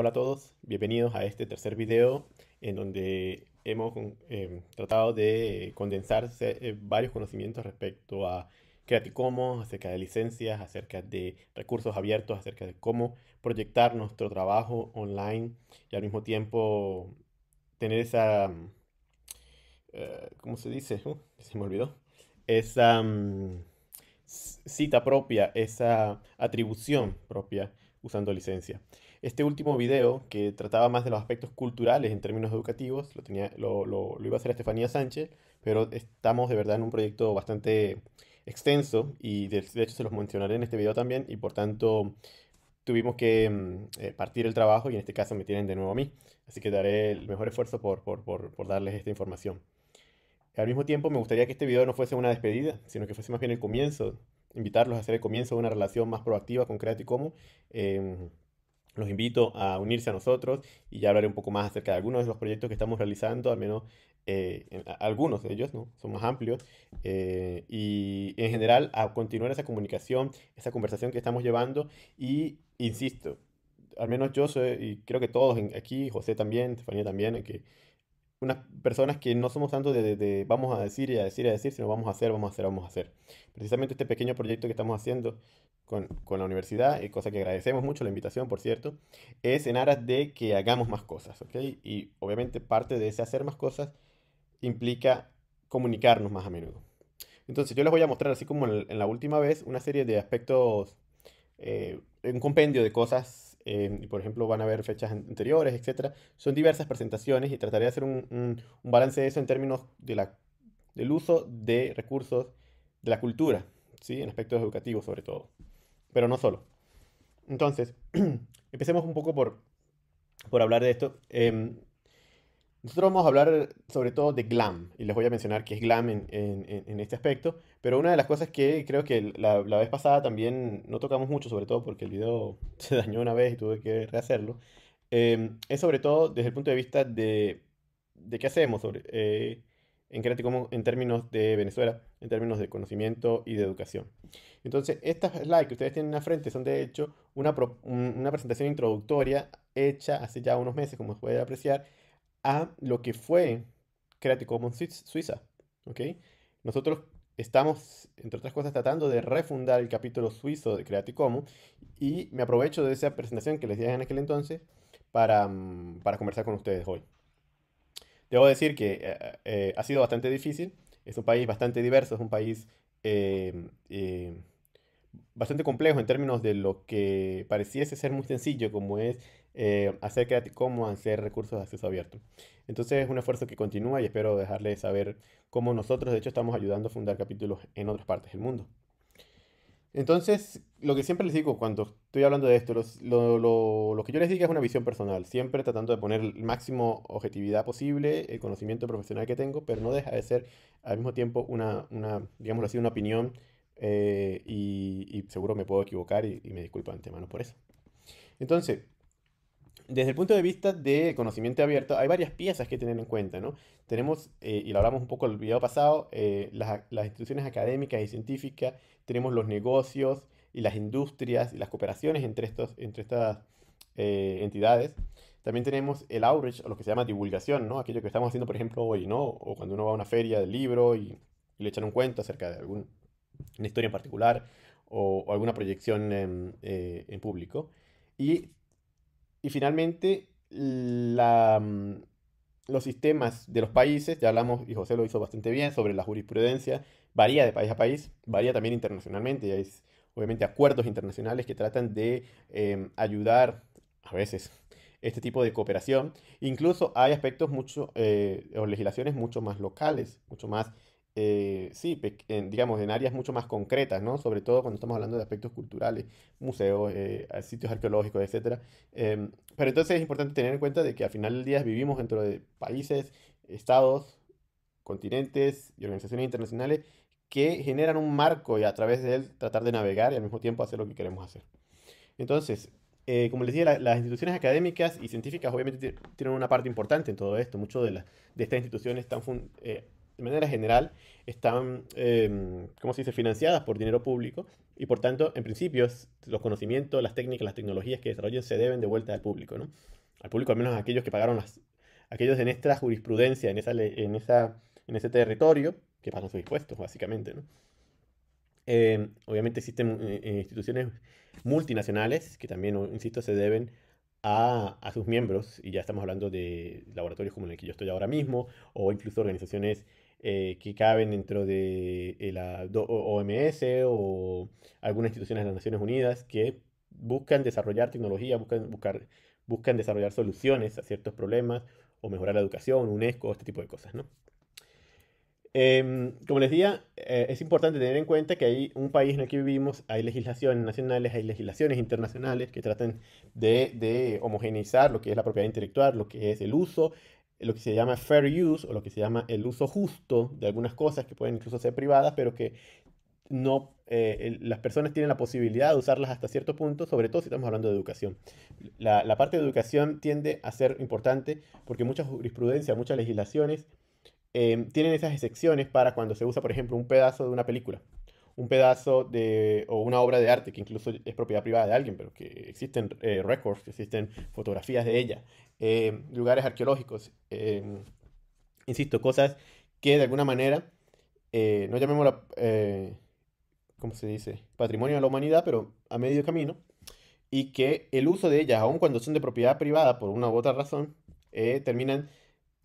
Hola a todos, bienvenidos a este tercer video en donde hemos em, tratado de condensar eh, varios conocimientos respecto a Creative Commons, acerca de licencias, acerca de recursos abiertos, acerca de cómo proyectar nuestro trabajo online y al mismo tiempo tener esa, mm, eh, ¿cómo se dice? Uh, se me olvidó. Esa mm, cita propia, esa atribución propia usando licencia. Este último video, que trataba más de los aspectos culturales en términos educativos, lo, iba a hacer Estefanía Sánchez, pero estamos de verdad en un proyecto bastante extenso y de, hecho se los mencionaré en este video también y por tanto tuvimos que mm, eh, partir el trabajo y en este caso me tienen de nuevo a mí, así que daré el mejor esfuerzo por, darles esta información. Al mismo tiempo me gustaría que este video no fuese una despedida, sino que fuese más bien el comienzo invitarlos a hacer el comienzo de una relación más proactiva con Creative eh, em, los invito a unirse a nosotros y ya hablaré un poco más acerca de algunos de los proyectos que estamos realizando, al menos eh, algunos de ellos, ¿no? Son más amplios. Eh, y en general, a continuar esa comunicación, esa conversación que estamos llevando. Y insisto, al menos yo soy, y creo que todos aquí, José también, Estefanía también, que unas personas que no somos tanto de, vamos a decir y a decir y a decir, sino vamos a hacer, vamos a hacer, vamos a hacer. Precisamente este pequeño proyecto que estamos haciendo con, la universidad, y eh, cosa que agradecemos mucho la invitación, por cierto, es en aras de que hagamos más cosas, ¿ok? Y obviamente parte de ese hacer más cosas implica comunicarnos más a menudo. Entonces yo les voy a mostrar, así como en, la última vez, una serie de aspectos, eh, un compendio de cosas Em, por ejemplo van a haber fechas anteriores, etcétera. Son diversas presentaciones y trataré de hacer un, balance de eso en términos de la, del uso de recursos de la cultura, ¿sí? en aspectos educativos sobre todo, pero no solo. Entonces, empecemos un poco por, hablar de esto. Em, nosotros vamos a hablar eh, sobre todo de glam, y les voy a mencionar qué es glam en, en, este aspecto, pero una de las cosas que creo que la, la, vez pasada también no tocamos mucho, sobre todo porque el video se dañó una vez y tuve que rehacerlo, em, es sobre todo desde el punto de vista de, de qué hacemos eh, en Creative en términos de Venezuela, en términos de conocimiento y de educación. Entonces, estas slides que ustedes tienen a frente son de hecho una, una presentación introductoria hecha hace ya unos meses, como puede apreciar, a lo que fue Creative Commons Suiza. ¿okay? Nosotros estamos, entre otras cosas, tratando de refundar el capítulo suizo de Creative Commons y me aprovecho de esa presentación que les dije en aquel entonces para, mm, conversar con ustedes hoy. Debo decir que eh, eh, ha sido bastante difícil, es un país bastante diverso, es un país eh, bastante complejo en términos de lo que pareciese ser muy sencillo, como es eh, hacer Creative cómo hacer recursos de acceso abierto. Entonces es un esfuerzo que continúa y espero dejarles saber cómo nosotros, de hecho, estamos ayudando a fundar capítulos en otras partes del mundo. Entonces, lo que siempre les digo cuando estoy hablando de esto, lo, que yo les digo es una visión personal, siempre tratando de poner el máximo objetividad posible, el conocimiento profesional que tengo, pero no deja de ser al mismo tiempo una, una así, una opinión eh, y, seguro me puedo equivocar y, me disculpo de antemano por eso. Entonces, desde el punto de vista de conocimiento abierto, hay varias piezas que tener en cuenta, ¿no? Tenemos, eh, y lo hablamos un poco el video pasado, eh, las, instituciones académicas y científicas, tenemos los negocios y las industrias y las cooperaciones entre, estos, entre estas entidades. También tenemos el outreach, o lo que se llama divulgación, ¿no? Aquello que estamos haciendo, por ejemplo, hoy, ¿no? O cuando uno va a una feria del libro y, y le echan un cuento acerca de algún una historia en particular o, alguna proyección en, eh, público. Y, finalmente, la, mm, los sistemas de los países, ya hablamos, y José lo hizo bastante bien, sobre la jurisprudencia, varía de país a país, varía también internacionalmente, y hay obviamente acuerdos internacionales que tratan de em, ayudar a veces este tipo de cooperación. Incluso hay aspectos mucho, eh, o legislaciones mucho más locales, mucho más eh, sí, digamos, en áreas mucho más concretas, ¿no? Sobre todo cuando estamos hablando de aspectos culturales, museos, eh, sitios arqueológicos, etcétera, em, pero entonces es importante tener en cuenta de que al final del día vivimos dentro de países, estados, continentes y organizaciones internacionales que generan un marco y a través de él tratar de navegar y al mismo tiempo hacer lo que queremos hacer. Entonces, eh, como les decía, las instituciones académicas y científicas obviamente tienen una parte importante en todo esto. Muchas de, de, estas instituciones están de manera general, están, em, ¿cómo se dice?, financiadas por dinero público y por tanto, en principio, los conocimientos, las técnicas, las tecnologías que desarrollen se deben de vuelta al público, ¿no? Al público, al menos aquellos que pagaron las, aquellos en esta jurisprudencia, en, esa, en, esa, en ese territorio, que pagan sus impuestos, básicamente, em, obviamente existen eh, eh, instituciones multinacionales que también, insisto, se deben a, a, sus miembros, y ya estamos hablando de laboratorios como el que yo estoy ahora mismo, o incluso organizaciones eh, que caben dentro de eh, la OMS o algunas instituciones de las Naciones Unidas que buscan desarrollar tecnología, buscan, buscar, buscan desarrollar soluciones a ciertos problemas o mejorar la educación, UNESCO, este tipo de cosas, em, como les decía, eh, es importante tener en cuenta que hay un país en el que vivimos, hay legislaciones nacionales, hay legislaciones internacionales que tratan de homogeneizar lo que es la propiedad intelectual, lo que es el uso, eh, lo que se llama fair use o lo que se llama el uso justo de algunas cosas que pueden incluso ser privadas, pero que no eh, las personas tienen la posibilidad de usarlas hasta cierto punto, sobre todo si estamos hablando de educación. La, parte de educación tiende a ser importante porque mucha jurisprudencia, muchas legislaciones eh, tienen esas excepciones para cuando se usa, por ejemplo, un pedazo de una película un pedazo de, o una obra de arte que incluso es propiedad privada de alguien, pero que existen eh, records récords, que existen fotografías de ella, eh, lugares arqueológicos, eh, insisto, cosas que de alguna manera, no llamémosla, ¿cómo se dice?, patrimonio de la humanidad, pero a medio camino, y que el uso de ellas, aun cuando son de propiedad privada por una u otra razón, terminan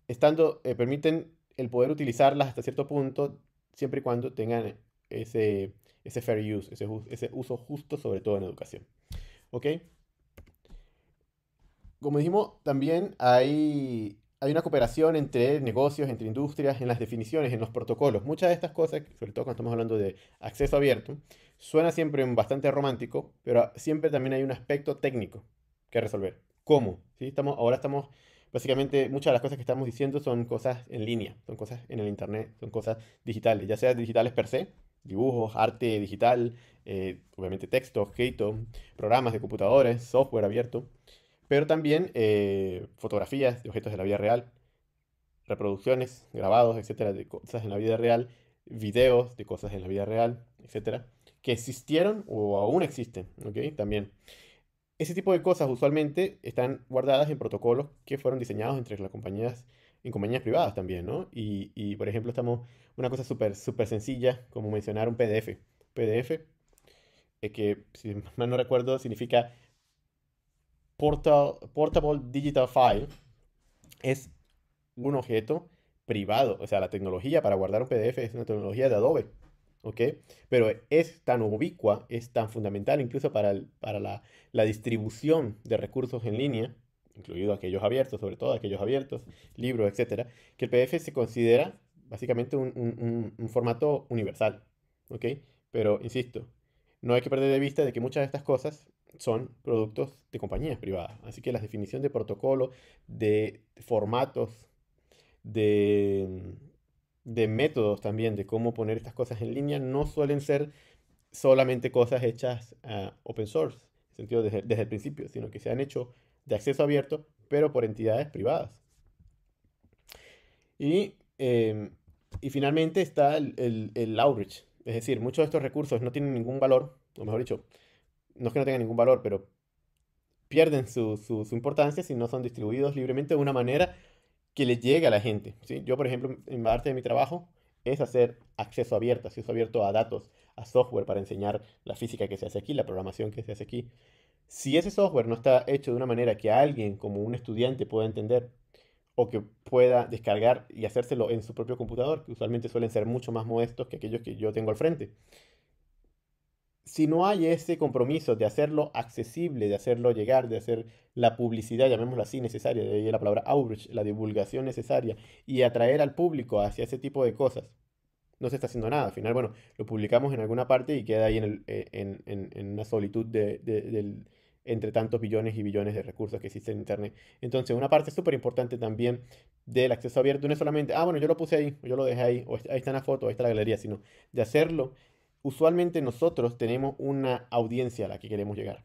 estando, permiten el poder utilizarlas hasta cierto punto, siempre y cuando tengan ese, ese fair use, ese, ese, uso justo, sobre todo en educación. ¿Ok? Como dijimos, también hay, hay una cooperación entre negocios, entre industrias, en las definiciones, en los protocolos. Muchas de estas cosas, sobre todo cuando estamos hablando de acceso abierto, suena siempre bastante romántico, pero siempre también hay un aspecto técnico que resolver. ¿Cómo? ¿Sí? Estamos, ahora estamos básicamente muchas de las cosas que estamos diciendo son cosas en línea, son cosas en el Internet, son cosas digitales, ya sean digitales per se dibujos, arte digital, eh, obviamente texto, objeto programas de computadores, software abierto, pero también eh, fotografías de objetos de la vida real, reproducciones, grabados, etcétera, de cosas en la vida real, videos de cosas en la vida real, etcétera, que existieron o aún existen, ¿ok? También. Ese tipo de cosas usualmente están guardadas en protocolos que fueron diseñados entre las compañías, en compañías privadas también, ¿no? Y, y por ejemplo, estamos una cosa súper super sencilla, como mencionar un PDF. PDF, es eh, que si mal no recuerdo, significa Portable Digital File, es un objeto privado. O sea, la tecnología para guardar un PDF es una tecnología de Adobe. ¿Ok? Pero es tan ubicua, es tan fundamental incluso para, para la, la distribución de recursos en línea, incluido aquellos abiertos, sobre todo aquellos abiertos, libros, etcétera, que el PDF se considera básicamente un, formato universal, ¿ok? Pero, insisto, no hay que perder de vista de que muchas de estas cosas son productos de compañías privadas. Así que la definición de protocolo, de formatos, de, métodos también, de cómo poner estas cosas en línea, no suelen ser solamente cosas hechas ah, open source, en el sentido desde, desde el principio, sino que se han hecho de acceso abierto, pero por entidades privadas. Y Em, y finalmente está el, el, outreach. Es decir, muchos de estos recursos no tienen ningún valor, o mejor dicho, no es que no tengan ningún valor, pero pierden su, su, importancia si no son distribuidos libremente de una manera que le llegue a la gente. ¿sí? Yo, por ejemplo, en parte de mi trabajo es hacer acceso abierto, acceso abierto a datos, a software para enseñar la física que se hace aquí, la programación que se hace aquí. Si ese software no está hecho de una manera que alguien como un estudiante pueda entender, o que pueda descargar y hacérselo en su propio computador, que usualmente suelen ser mucho más modestos que aquellos que yo tengo al frente. Si no hay ese compromiso de hacerlo accesible, de hacerlo llegar, de hacer la publicidad, llamémosla así, necesaria, de ahí la palabra outreach, la divulgación necesaria, y atraer al público hacia ese tipo de cosas, no se está haciendo nada. Al final, bueno, lo publicamos en alguna parte y queda ahí en, eh, una solitud del, entre tantos billones y billones de recursos que existen en Internet. Entonces, una parte súper importante también del acceso abierto no es solamente, ah, bueno, yo lo puse ahí, yo lo dejé ahí, o ahí está la foto, ahí está la galería, sino de hacerlo. Usualmente nosotros tenemos una audiencia a la que queremos llegar.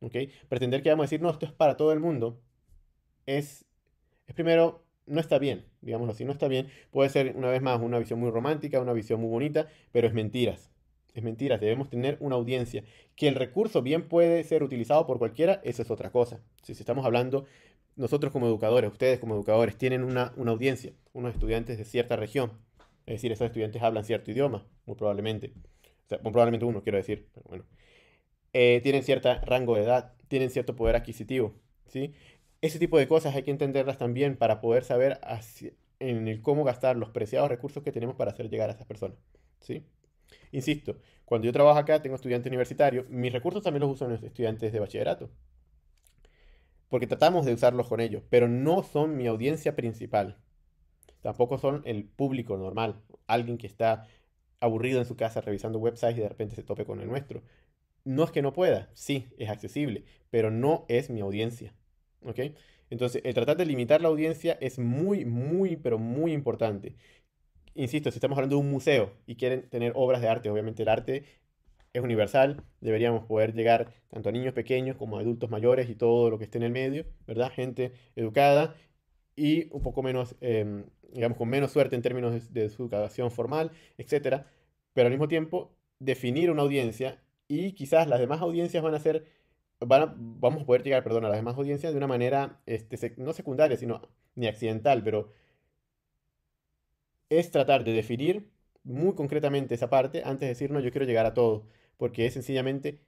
¿ok? Pretender que vamos a decir, no, esto es para todo el mundo, es, es primero, no está bien, digamos así, no está bien. Puede ser, una vez más, una visión muy romántica, una visión muy bonita, pero es mentiras. Es mentira, debemos tener una audiencia. Que el recurso bien puede ser utilizado por cualquiera, esa es otra cosa. Si estamos hablando, nosotros como educadores, ustedes como educadores, tienen una, audiencia, unos estudiantes de cierta región. Es decir, esos estudiantes hablan cierto idioma, muy probablemente. O sea, muy probablemente uno, quiero decir, pero bueno. Eh, tienen cierto rango de edad, tienen cierto poder adquisitivo, ¿sí? Ese tipo de cosas hay que entenderlas también para poder saber en el cómo gastar los preciados recursos que tenemos para hacer llegar a esas personas, ¿sí? Insisto, cuando yo trabajo acá tengo estudiantes universitarios, mis recursos también los usan los estudiantes de bachillerato, porque tratamos de usarlos con ellos, pero no son mi audiencia principal, tampoco son el público normal, alguien que está aburrido en su casa revisando websites y de repente se tope con el nuestro. No es que no pueda, sí, es accesible, pero no es mi audiencia. ¿ok?, entonces, el tratar de limitar la audiencia es muy, muy, pero muy importante insisto, si estamos hablando de un museo y quieren tener obras de arte, obviamente el arte es universal, deberíamos poder llegar tanto a niños pequeños como a adultos mayores y todo lo que esté en el medio, ¿verdad? Gente educada y un poco menos, em, digamos, con menos suerte en términos de, su educación formal, etc. Pero al mismo tiempo, definir una audiencia y quizás las demás audiencias van a ser, van vamos a poder llegar, perdón, a las demás audiencias de una manera, este, no secundaria, sino ni accidental, pero es tratar de definir muy concretamente esa parte antes de decir, no, yo quiero llegar a todo, porque es sencillamente,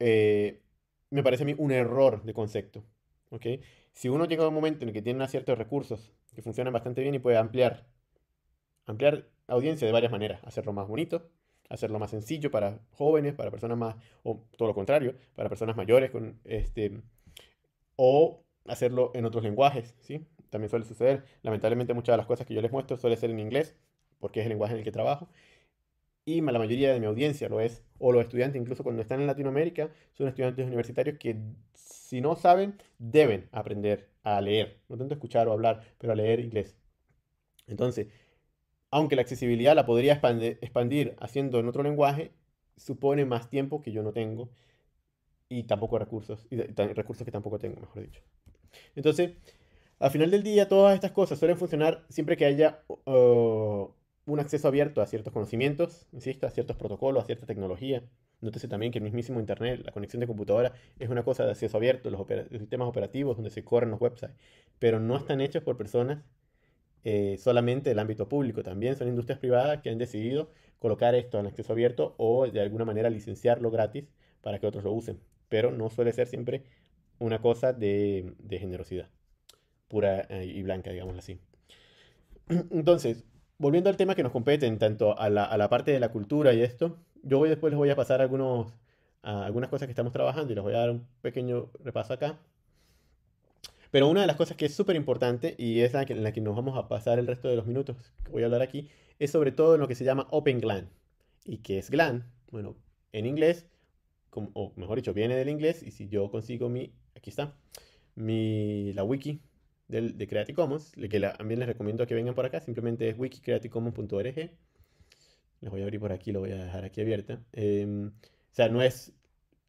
eh, me parece a mí, un error de concepto. ¿okay? Si uno llega a un momento en el que tiene ciertos recursos que funcionan bastante bien y puede ampliar, ampliar audiencia de varias maneras, hacerlo más bonito, hacerlo más sencillo para jóvenes, para personas más, o todo lo contrario, para personas mayores, con, este, o hacerlo en otros lenguajes, ¿sí? también suele suceder. Lamentablemente muchas de las cosas que yo les muestro suele ser en inglés, porque es el lenguaje en el que trabajo. Y la mayoría de mi audiencia lo es, o los estudiantes, incluso cuando están en Latinoamérica, son estudiantes universitarios que si no saben, deben aprender a leer. No tanto escuchar o hablar, pero a leer inglés. Entonces, aunque la accesibilidad la podría expandir, haciendo en otro lenguaje, supone más tiempo que yo no tengo y tampoco recursos, y recursos que tampoco tengo, mejor dicho. Entonces, al final del día, todas estas cosas suelen funcionar siempre que haya uh, un acceso abierto a ciertos conocimientos, insisto, a ciertos protocolos, a cierta tecnología. Nótese también que el mismísimo Internet, la conexión de computadora, es una cosa de acceso abierto, los, sistemas operativos donde se corren los websites, pero no están hechos por personas eh, solamente del ámbito público, también son industrias privadas que han decidido colocar esto en acceso abierto o de alguna manera licenciarlo gratis para que otros lo usen, pero no suele ser siempre una cosa de generosidad pura eh, y blanca, digamos así. Entonces, volviendo al tema que nos compete, en tanto a la, parte de la cultura y esto, yo voy, después les voy a pasar algunos, algunas cosas que estamos trabajando y les voy a dar un pequeño repaso acá. Pero una de las cosas que es súper importante y es la que, en la que nos vamos a pasar el resto de los minutos que voy a hablar aquí, es sobre todo en lo que se llama Open GLAN. ¿Y que es GLAN? Bueno, en inglés, o mejor dicho, viene del inglés y si yo consigo mi, aquí está, mi, la wiki de, Creative Commons, que también les recomiendo que vengan por acá, simplemente es wikicreativecommons.org. Les voy a abrir por aquí, lo voy a dejar aquí abierta. Em, o sea, no es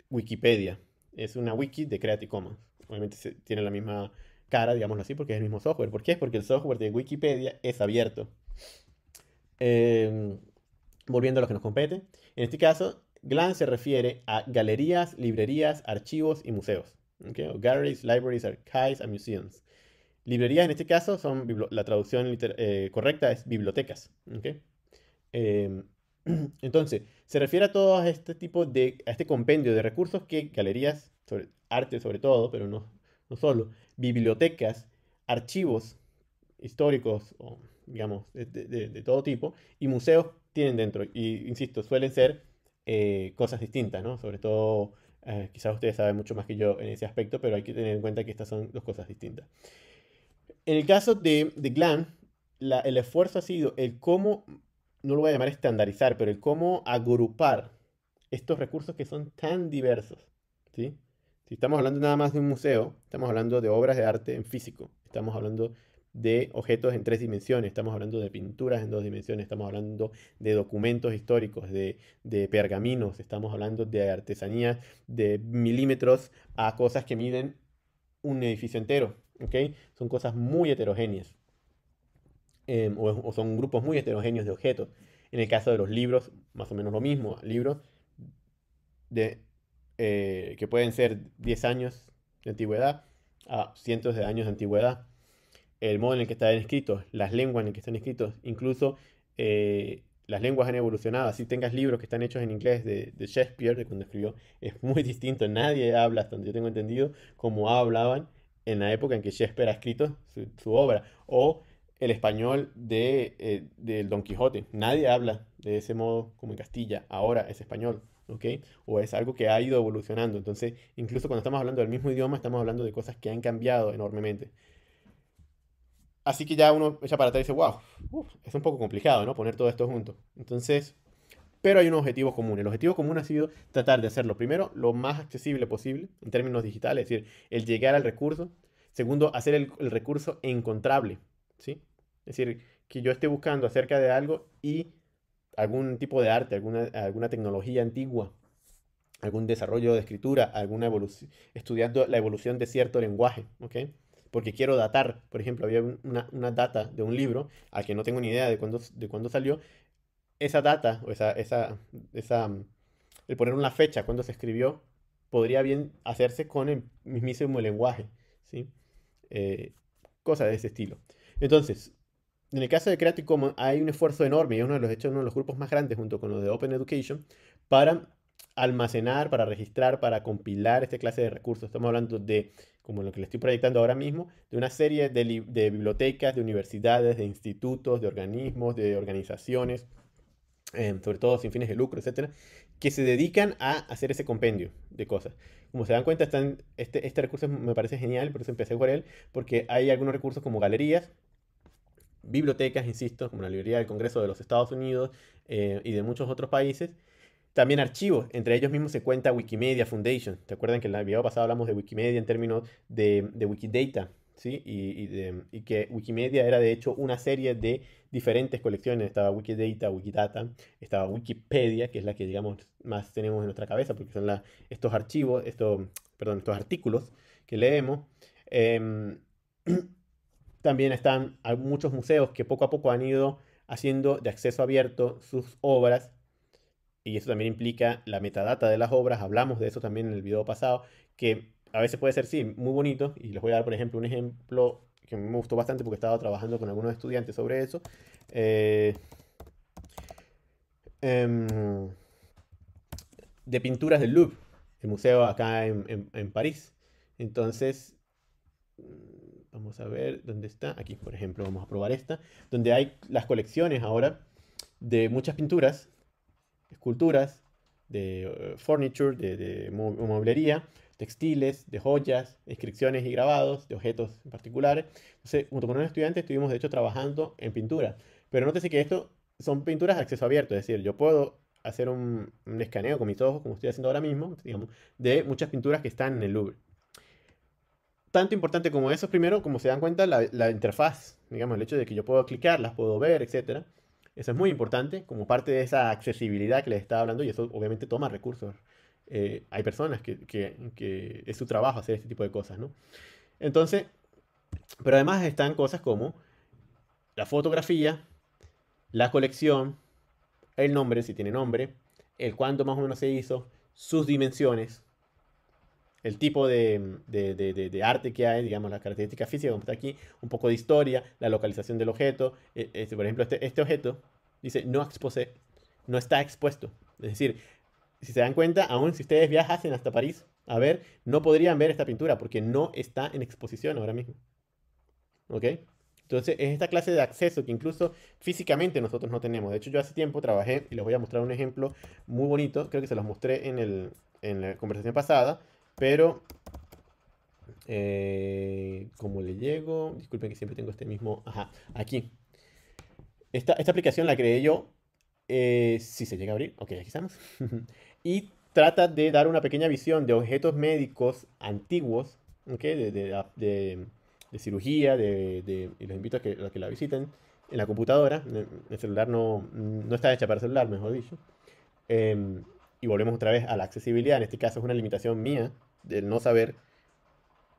Wikipedia, es una wiki de Creative Commons. Obviamente tiene la misma cara, digámoslo así, porque es el mismo software. ¿Por qué? Porque el software de Wikipedia es abierto. Em, volviendo a lo que nos compete, en este caso, GLAN se refiere a galerías, librerías, archivos y museos. ¿okay? galleries, libraries, archives and museums. Librerías en este caso son, la traducción eh, correcta es bibliotecas. Em, entonces, se refiere a todo este tipo de, a este compendio de recursos que galerías, arte sobre todo, pero no, no solo, bibliotecas, archivos históricos, o, digamos, de, todo tipo, y museos tienen dentro. Y, insisto, suelen ser eh, cosas distintas, ¿no? Sobre todo, eh, quizás ustedes saben mucho más que yo en ese aspecto, pero hay que tener en cuenta que estas son dos cosas distintas. En el caso de, de Glam, el esfuerzo ha sido el cómo, no lo voy a llamar estandarizar, pero el cómo agrupar estos recursos que son tan diversos. Si estamos hablando nada más de un museo, estamos hablando de obras de arte en físico, estamos hablando de objetos en tres dimensiones, estamos hablando de pinturas en dos dimensiones, estamos hablando de documentos históricos, de, de pergaminos, estamos hablando de artesanía de milímetros a cosas que miden un edificio entero. Son cosas muy heterogéneas. Em, o, son grupos muy heterogéneos de objetos. En el caso de los libros, más o menos lo mismo. Libros de, eh, que pueden ser 10 años de antigüedad a cientos de años de antigüedad. El modo en el que están escritos, las lenguas en las que están escritos, incluso eh, las lenguas han evolucionado. Si tengas libros que están hechos en inglés de, Shakespeare, de cuando escribió, es muy distinto. Nadie habla, hasta donde yo tengo entendido, como hablaban en la época en que Shakespeare ha escrito su, obra, o el español de, eh, del Don Quijote. Nadie habla de ese modo como en Castilla, ahora es español, ¿ok? O es algo que ha ido evolucionando. Entonces, incluso cuando estamos hablando del mismo idioma, estamos hablando de cosas que han cambiado enormemente. Así que ya uno echa para atrás y dice, wow, es un poco complicado, ¿no? Poner todo esto junto. Entonces, pero hay un objetivo común. El objetivo común ha sido tratar de hacerlo, primero, lo más accesible posible en términos digitales, es decir, el llegar al recurso. Segundo, hacer el, recurso encontrable, ¿sí? Es decir, que yo esté buscando acerca de algo y algún tipo de arte, alguna, alguna tecnología antigua, algún desarrollo de escritura, alguna evolución, estudiando la evolución de cierto lenguaje, ¿ok? Porque quiero datar, por ejemplo, había una, data de un libro al que no tengo ni idea de de cuándo salió, esa data, o esa, esa, mm, el poner una fecha cuando se escribió, podría bien hacerse con el mismísimo lenguaje, ¿sí? Eh, cosas de ese estilo. Entonces, en el caso de Creative Commons hay un esfuerzo enorme, y es uno de los hechos, uno de los grupos más grandes junto con los de Open Education, para almacenar, para registrar, para compilar este clase de recursos. Estamos hablando de, como lo que le estoy proyectando ahora mismo, de una serie de, de bibliotecas, de universidades, de institutos, de organismos, de organizaciones, Em, sobre todo sin fines de lucro, etcétera, que se dedican a hacer ese compendio de cosas. Como se dan cuenta, este, este, recurso me parece genial, por eso empecé por él, porque hay algunos recursos como galerías, bibliotecas, insisto, como la Librería del Congreso de los Estados Unidos eh, y de muchos otros países. También archivos, entre ellos mismos se cuenta Wikimedia Foundation. ¿Te acuerdan que en el video pasado hablamos de Wikimedia en términos de, de Wikidata? ¿sí? Y, que Wikimedia era de hecho una serie de diferentes colecciones. Estaba Wikidata, Wikidata, estaba Wikipedia, que es la que digamos más tenemos en nuestra cabeza, porque son estos archivos, estos, perdón, estos artículos que leemos. Em, también están muchos museos que poco a poco han ido haciendo de acceso abierto sus obras. Y eso también implica la metadata de las obras, hablamos de eso también en el video pasado, que a veces puede ser, sí, muy bonito, y les voy a dar, por ejemplo, un ejemplo que me gustó bastante porque estaba trabajando con algunos estudiantes sobre eso. Eh, em, de pinturas del Louvre, el museo acá en, en, París. Entonces, mm, vamos a ver dónde está. Aquí, por ejemplo, vamos a probar esta, donde hay las colecciones ahora de muchas pinturas, esculturas, de eh, furniture, de, mueblería textiles, de joyas, inscripciones y grabados, de objetos en particular. Entonces, junto con un estudiante estuvimos de hecho trabajando en pintura. Pero nótese que esto son pinturas de acceso abierto, es decir, yo puedo hacer un, escaneo con mis ojos, como estoy haciendo ahora mismo, de muchas pinturas que están en el Louvre. Tanto importante como eso, primero, como se dan cuenta, la, interfaz, digamos, el hecho de que yo puedo clicarlas, puedo ver, etc. Eso es muy importante como parte de esa accesibilidad que les estaba hablando y eso obviamente toma recursos eh, hay personas que, que, es su trabajo hacer este tipo de cosas, ¿no? Entonces, pero además están cosas como la fotografía, la colección, el nombre, si tiene nombre, el cuándo más o menos se hizo, sus dimensiones, el tipo de, de, de, arte que hay, digamos, las características físicas, como está aquí, un poco de historia, la localización del objeto. Eh, este, por ejemplo, este, este objeto dice no expose, no está expuesto. Es decir, si se dan cuenta, aún si ustedes viajasen hasta París a ver, no podrían ver esta pintura porque no está en exposición ahora mismo. ¿Ok? Entonces, es esta clase de acceso que incluso físicamente nosotros no tenemos. De hecho, yo hace tiempo trabajé, y les voy a mostrar un ejemplo muy bonito, creo que se los mostré en, la conversación pasada, pero eh, como le llego, disculpen que siempre tengo este mismo, ajá, aquí. Esta, esta aplicación la creé yo, eh, si se llega a abrir, ok, aquí estamos. y trata de dar una pequeña visión de objetos médicos antiguos, ¿okay? de, de, cirugía, de, y los invito a que, que, la visiten en la computadora, el celular no, no está hecha para celular, mejor dicho. Em, y volvemos otra vez a la accesibilidad, en este caso es una limitación mía de no saber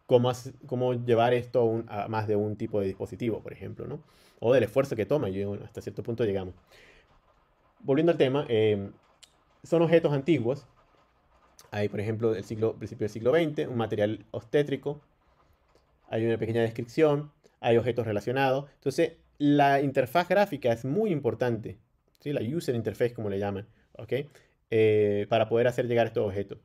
cómo, cómo llevar esto a, más de un tipo de dispositivo, por ejemplo, ¿no? o del esfuerzo que toma, y hasta cierto punto llegamos. Volviendo al tema, em, son objetos antiguos. Hay, por ejemplo, el principio del siglo XX, un material obstétrico. Hay una pequeña descripción. Hay objetos relacionados. Entonces, la interfaz gráfica es muy importante. ¿sí? La user interface, como le llaman. ¿okay? Eh, para poder hacer llegar estos objetos.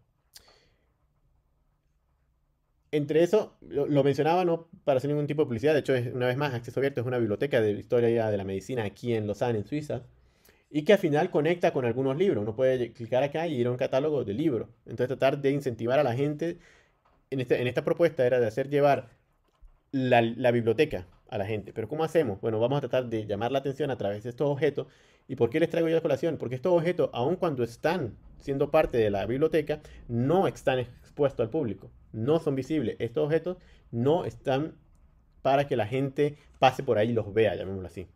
Entre eso, lo, mencionaba no para hacer ningún tipo de publicidad, de hecho, es, una vez más, Acceso Abierto es una biblioteca de historia de la medicina aquí en Lausanne, en Suiza, y que al final conecta con algunos libros. Uno puede clicar acá y ir a un catálogo de libros. Entonces tratar de incentivar a la gente, este, en, esta propuesta era de hacer llevar la, la, biblioteca a la gente. Pero ¿cómo hacemos? Bueno, vamos a tratar de llamar la atención a través de estos objetos. ¿Y por qué les traigo yo la colación? Porque estos objetos, aun cuando están siendo parte de la biblioteca, no están expuestos al público, no son visibles. Estos objetos no están para que la gente pase por ahí y los vea, llamémoslo así.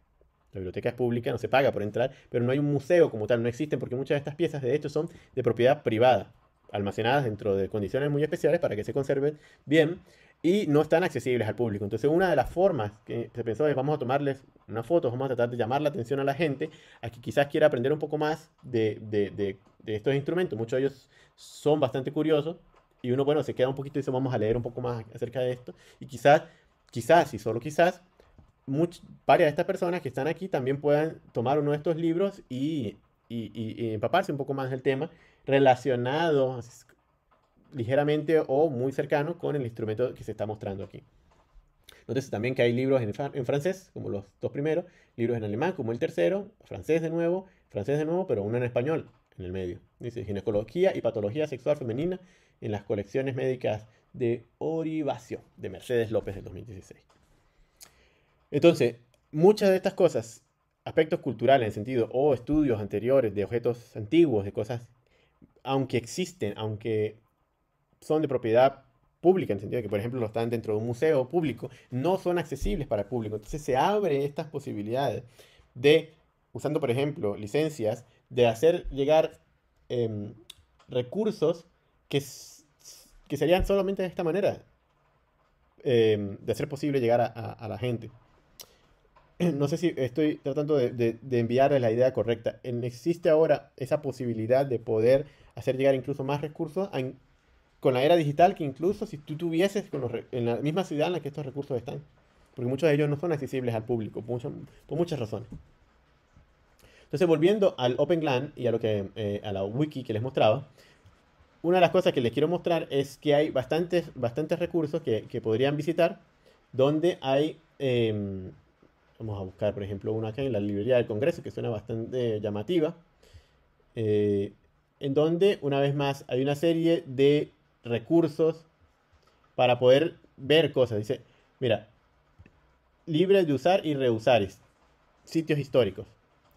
La biblioteca es pública, no se paga por entrar, pero no hay un museo como tal, no existen porque muchas de estas piezas de hecho son de propiedad privada, almacenadas dentro de condiciones muy especiales para que se conserven bien y no están accesibles al público. Entonces una de las formas que se pensó es vamos a tomarles una foto, vamos a tratar de llamar la atención a la gente, a que quizás quiera aprender un poco más de, de, de, de estos instrumentos. Muchos de ellos son bastante curiosos y uno, bueno, se queda un poquito y dice vamos a leer un poco más acerca de esto y quizás, quizás y solo quizás varias de estas personas que están aquí también puedan tomar uno de estos libros y, empaparse un poco más del tema relacionado ligeramente o muy cercano con el instrumento que se está mostrando aquí. entonces también que hay libros en, francés, como los dos primeros, libros en alemán, como el tercero, francés de nuevo, francés de nuevo, pero uno en español, en el medio. Dice Ginecología y Patología Sexual Femenina en las colecciones médicas de Orivacio, de Mercedes López del 2016. Entonces, muchas de estas cosas, aspectos culturales en sentido, o estudios anteriores de objetos antiguos, de cosas, aunque existen, aunque son de propiedad pública, en sentido de que, por ejemplo, lo están dentro de un museo público, no son accesibles para el público. Entonces se abren estas posibilidades de, usando, por ejemplo, licencias, de hacer llegar em, recursos que, que serían solamente de esta manera, em, de hacer posible llegar a la gente. no sé si estoy tratando de, de, enviarles la idea correcta. existe ahora esa posibilidad de poder hacer llegar incluso más recursos con la era digital que incluso si tú tuvieses en la misma ciudad en la que estos recursos están. Porque muchos de ellos no son accesibles al público, por, muchas razones. Entonces, volviendo al Open y a, lo que, eh, a la wiki que les mostraba, una de las cosas que les quiero mostrar es que hay bastantes, bastantes recursos que, podrían visitar donde hay... Em, Vamos a buscar, por ejemplo, una acá en la librería del Congreso, que suena bastante llamativa. Eh, en donde, una vez más, hay una serie de recursos para poder ver cosas. Dice, mira, libre de usar y reusar sitios históricos.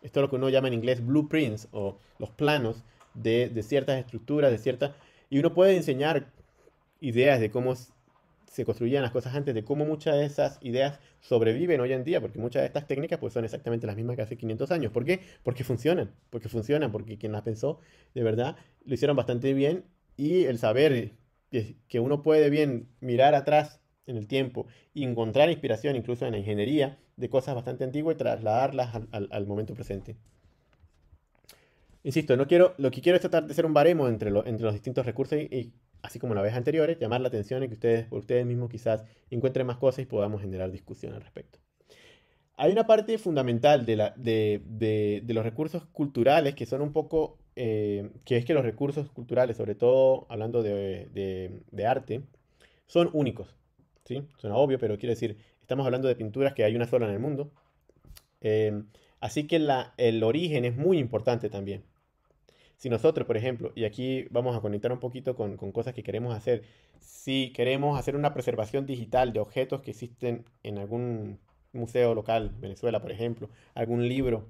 Esto es lo que uno llama en inglés blueprints o los planos de, de ciertas estructuras, de ciertas... Y uno puede enseñar ideas de cómo se construían las cosas antes, de cómo muchas de esas ideas sobreviven hoy en día, porque muchas de estas técnicas pues, son exactamente las mismas que hace 500 años. ¿Por qué? Porque funcionan, porque funcionan, porque quien las pensó, de verdad, lo hicieron bastante bien y el saber que uno puede bien mirar atrás en el tiempo y encontrar inspiración incluso en la ingeniería de cosas bastante antiguas y trasladarlas al, momento presente. Insisto, no quiero, lo que quiero es tratar de ser un baremo entre, entre los distintos recursos y así como la vez anteriores, llamar la atención y que ustedes, ustedes mismos quizás encuentren más cosas y podamos generar discusión al respecto. Hay una parte fundamental de, los recursos culturales que son un poco, eh, que es que los recursos culturales, sobre todo hablando de, arte, son únicos. ¿sí? Suena obvio, pero quiero decir, estamos hablando de pinturas que hay una sola en el mundo. Eh, así que el origen es muy importante también. Si nosotros, por ejemplo, y aquí vamos a conectar un poquito con, cosas que queremos hacer, si queremos hacer una preservación digital de objetos que existen en algún museo local, Venezuela, por ejemplo, algún libro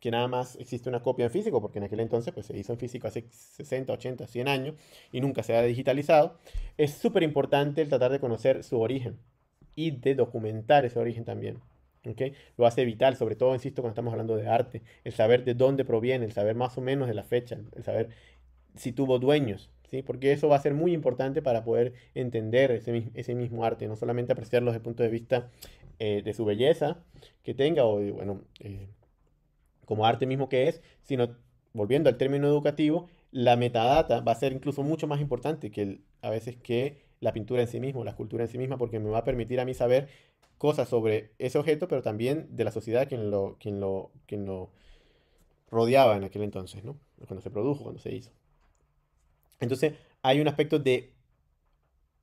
que nada más existe una copia en físico, porque en aquel entonces pues, se hizo en físico hace 60, 80, 100 años y nunca se ha digitalizado, es súper importante el tratar de conocer su origen y de documentar ese origen también. Lo hace vital, sobre todo, insisto, cuando estamos hablando de arte, el saber de dónde proviene, el saber más o menos de la fecha, el saber si tuvo dueños, ¿sí? porque eso va a ser muy importante para poder entender ese, mismo arte, no solamente apreciarlo desde el punto de vista eh, de su belleza que tenga, o bueno, eh, como arte mismo que es, sino, volviendo al término educativo, la metadata va a ser incluso mucho más importante que a veces que la pintura en sí mismo, la escultura en sí misma, porque me va a permitir a mí saber cosas sobre ese objeto, pero también de la sociedad quien lo, quien lo, quien rodeaba en aquel entonces, ¿no? cuando se produjo, cuando se hizo. Entonces hay un aspecto de...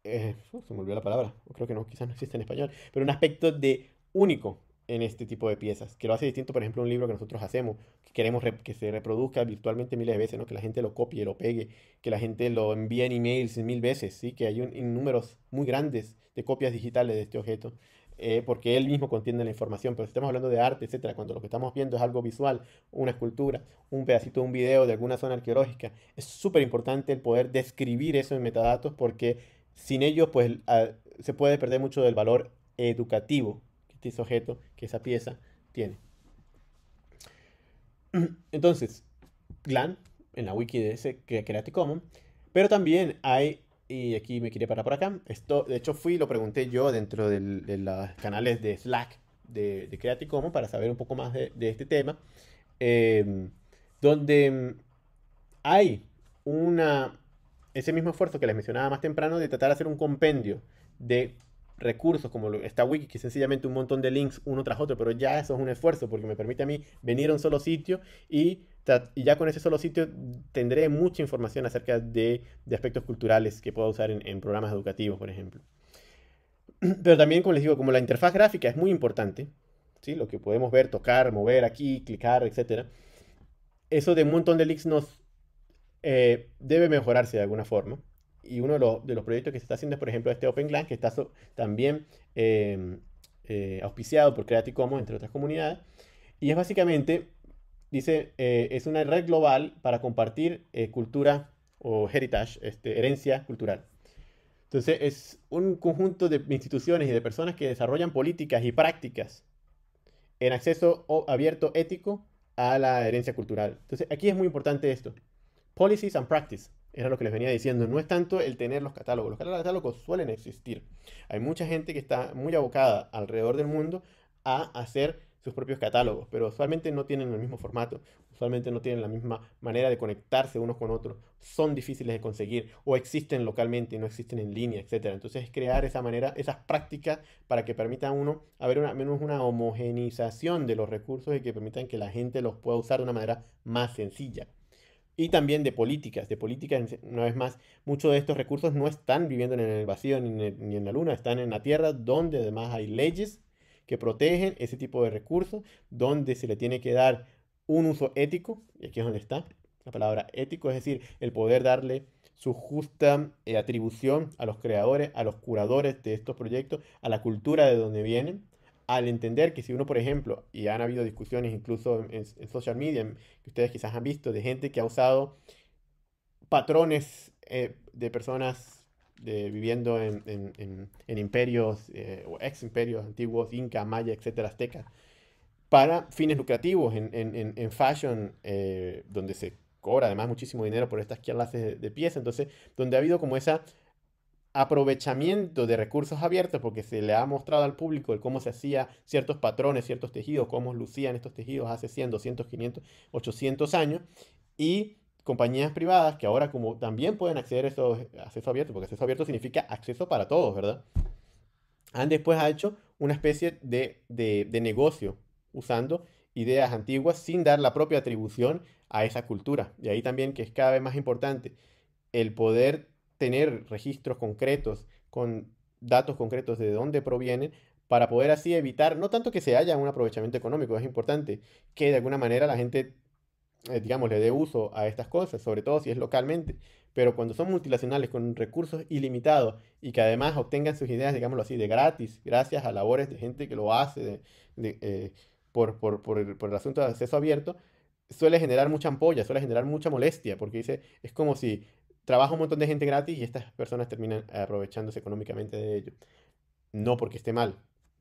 Eh, se me olvidó la palabra, creo que no, quizás no existe en español, pero un aspecto de único en este tipo de piezas, que lo hace distinto, por ejemplo, un libro que nosotros hacemos, que queremos que se reproduzca virtualmente miles de veces, ¿no? que la gente lo copie, lo pegue, que la gente lo envíe en emails mil veces, ¿sí? que hay un, números muy grandes de copias digitales de este objeto, eh, porque él mismo contiene la información, pero si estamos hablando de arte, etcétera, cuando lo que estamos viendo es algo visual, una escultura, un pedacito de un video de alguna zona arqueológica, es súper importante el poder describir eso en metadatos porque sin ellos pues, se puede perder mucho del valor educativo ese objeto que esa pieza tiene. Entonces, GLAN en la wiki de ese Creative Commons, pero también hay, y aquí me quería parar por acá, esto de hecho fui lo pregunté yo dentro de los canales de Slack de, Creative Commons para saber un poco más de, este tema, em, donde em, hay una, ese mismo esfuerzo que les mencionaba más temprano de tratar de hacer un compendio de recursos como esta wiki, que sencillamente un montón de links uno tras otro, pero ya eso es un esfuerzo porque me permite a mí venir a un solo sitio y, ya con ese solo sitio tendré mucha información acerca de, aspectos culturales que puedo usar en, programas educativos, por ejemplo. Pero también, como les digo, como la interfaz gráfica es muy importante, ¿sí? lo que podemos ver, tocar, mover aquí, clicar, etc. Eso de un montón de links nos eh, debe mejorarse de alguna forma y uno de los, de los, proyectos que se está haciendo es, por ejemplo, este Open que está también em, eh, auspiciado por Creative Commons, entre otras comunidades. Y es básicamente, dice, eh, es una red global para compartir eh, cultura o heritage, este, herencia cultural. Entonces, es un conjunto de instituciones y de personas que desarrollan políticas y prácticas en acceso abierto ético a la herencia cultural. Entonces, aquí es muy importante esto. Policies and practice. Era lo que les venía diciendo. No es tanto el tener los catálogos. Los catálogos suelen existir. Hay mucha gente que está muy abocada alrededor del mundo a hacer sus propios catálogos, pero usualmente no tienen el mismo formato, usualmente no tienen la misma manera de conectarse unos con otros, son difíciles de conseguir o existen localmente y no existen en línea, etc. Entonces crear esa manera, esas prácticas para que permita a uno haber una, menos una homogenización de los recursos y que permitan que la gente los pueda usar de una manera más sencilla y también de políticas, de políticas, una vez más, muchos de estos recursos no están viviendo en el vacío ni en, la luna, están en la Tierra, donde además hay leyes que protegen ese tipo de recursos, donde se le tiene que dar un uso ético, y aquí es donde está la palabra ético, es decir, el poder darle su justa eh, atribución a los creadores, a los curadores de estos proyectos, a la cultura de donde vienen, al entender que si uno, por ejemplo, y han habido discusiones incluso en, social media, que ustedes quizás han visto, de gente que ha usado patrones eh, de personas viviendo en, imperios eh, o ex imperios antiguos, Inca, Maya, etcétera, Azteca, para fines lucrativos en, fashion, eh, donde se cobra además muchísimo dinero por estas clases de, de Entonces, donde ha habido como esa aprovechamiento de recursos abiertos, porque se le ha mostrado al público el cómo se hacía ciertos patrones, ciertos tejidos, cómo lucían estos tejidos hace 100, 200, 500, 800 años, y compañías privadas que ahora como también pueden acceder a esos accesos abiertos, porque acceso abierto significa acceso para todos, ¿verdad? Han después ha hecho una especie de, de, de negocio usando ideas antiguas sin dar la propia atribución a esa cultura. Y ahí también que es cada vez más importante el poder tener registros concretos con datos concretos de dónde provienen para poder así evitar, no tanto que se haya un aprovechamiento económico, es importante que de alguna manera la gente, eh, digamos, le dé uso a estas cosas, sobre todo si es localmente, pero cuando son multinacionales con recursos ilimitados y que además obtengan sus ideas, digámoslo así, de gratis, gracias a labores de gente que lo hace eh, por, el, por el asunto de acceso abierto, suele generar mucha ampolla, suele generar mucha molestia, porque dice, es como si trabaja un montón de gente gratis y estas personas terminan aprovechándose económicamente de ello. No porque esté mal.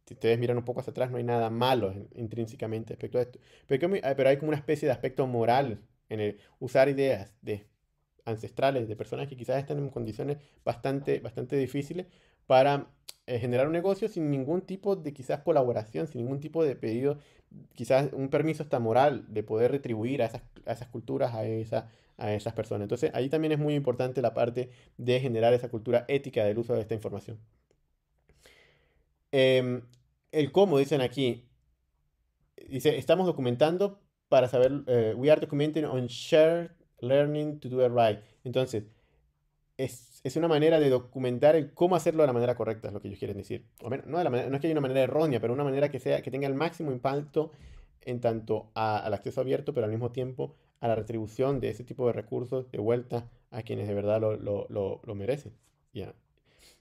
Si ustedes miran un poco hacia atrás, no hay nada malo intrínsecamente respecto a esto. Pero, ah, pero hay como una especie de aspecto moral en el usar ideas de ancestrales, de personas que quizás están en condiciones bastante, bastante difíciles para eh, generar un negocio sin ningún tipo de quizás colaboración, sin ningún tipo de pedido, quizás un permiso hasta moral de poder retribuir a esas, a esas culturas, a, esa, a esas personas. Entonces, ahí también es muy importante la parte de generar esa cultura ética del uso de esta información. Em, el cómo, dicen aquí, dice, estamos documentando para saber, eh, we are documenting on shared learning to do it right. Entonces, es, una manera de documentar el cómo hacerlo de la manera correcta, es lo que ellos quieren decir. O no, es que haya una manera errónea, pero una manera que, sea, que tenga el máximo impacto en tanto al acceso abierto, pero al mismo tiempo a la retribución de ese tipo de recursos de vuelta a quienes de verdad lo, merecen.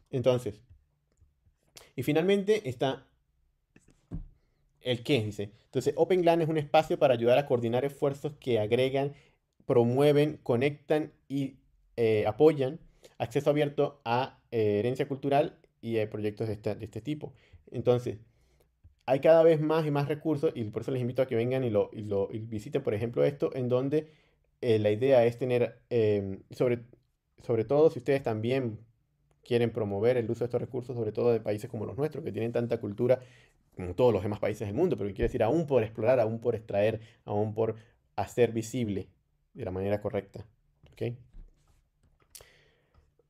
Entonces, y finalmente está el qué, dice. Entonces, OpenGLAN es un espacio para ayudar a coordinar esfuerzos que agregan, promueven, conectan y eh, apoyan acceso abierto a eh, herencia cultural y a proyectos de, de este tipo. Entonces, hay cada vez más y más recursos y por eso les invito a que vengan y lo, visiten, por ejemplo, esto, en donde eh, la idea es tener, em, sobre, sobre todo si ustedes también quieren promover el uso de estos recursos, sobre todo de países como los nuestros, que tienen tanta cultura, como todos los demás países del mundo, pero quiere decir aún por explorar, aún por extraer, aún por hacer visible de la manera correcta.